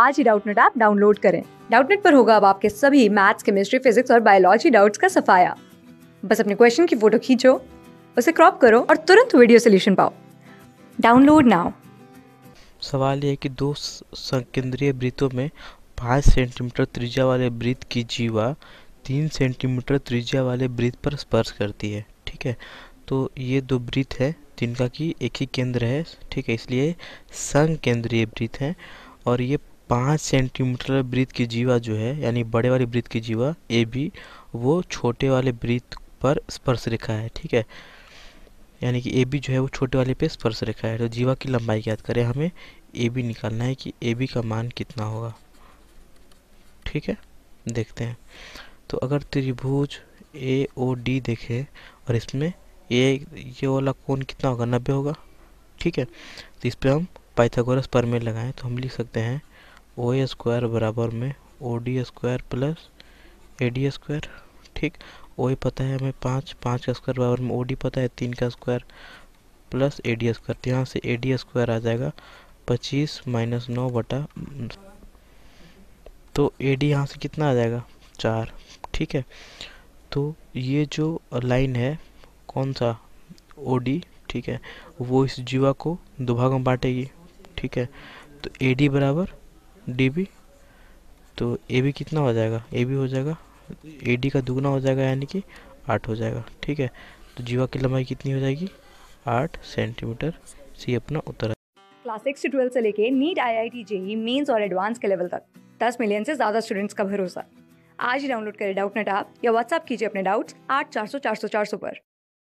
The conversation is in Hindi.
आज ही डाउटनेट ऐप डाउनलोड करें डाउटनेट पर होगा अब आपके सभी मैथ्स केमिस्ट्री फिजिक्स और बायोलॉजी डाउट्स का सफाया बस अपने क्वेश्चन की फोटो खींचो उसे क्रॉप करो और तुरंत वीडियो सोल्यूशन पाओ डाउनलोड नाउ सवाल यह कि दो संकेंद्रीय वृत्तों में पाँच सेंटीमीटर त्रिज्या वाले वृत्त की जीवा तीन सेंटीमीटर त्रिज्या वाले वृत्त पर स्पर्श करती है ठीक है तो ये दो वृत्त है जिनका कि एक ही केंद्र है ठीक है इसलिए संकेंद्रीय वृत्त हैं और ये पाँच सेंटीमीटर वृत्त की जीवा जो है यानी बड़े वाले वृत्त की जीवा ए बी वो छोटे वाले वृत्त पर स्पर्श रेखा है ठीक है यानी कि ए बी जो है वो छोटे वाले पे स्पर्श रेखा है तो जीवा की लंबाई याद करें हमें ए बी निकालना है कि ए बी का मान कितना होगा ठीक है देखते हैं तो अगर त्रिभुज ए ओ डी देखें और इसमें ए ये वाला कोण कितना होगा नब्बे होगा ठीक है तो इस पर हम पाइथागोरस पर लगाएं तो हम लिख सकते हैं ओ स्क्वायर बराबर में O D square plus A D square ठीक ओ पता है हमें पाँच पाँच का स्क्वायर बराबर में ओ डी पता है तीन का square plus A D square तो यहाँ से ए डी स्क्वायर आ जाएगा पच्चीस माइनस नौ बटा तो ए डी यहाँ से कितना आ जाएगा चार ठीक है तो ये जो लाइन है कौन सा ओ डी ठीक है वो इस जीवा को दो भागों में बांटेगी ठीक है तो ए डी बराबर डी तो ए बी कितना हो जाएगा ए बी हो जाएगा ए डी का दुगना हो जाएगा यानी कि आठ हो जाएगा ठीक है तो जीवा की लंबाई कितनी हो जाएगी आठ सेंटीमीटर सी अपना उत्तर क्लास सिक्स ट्वेल्थ से लेके NEET I I T JEE mains और एडवांस के लेवल तक दस मिलियन से ज़्यादा स्टूडेंट्स का भरोसा आज ही डाउनलोड करें डाउट नेट आप या व्हाट्सअप कीजिए अपने डाउट्स आठ चार सौ चार सौ चार सौ पर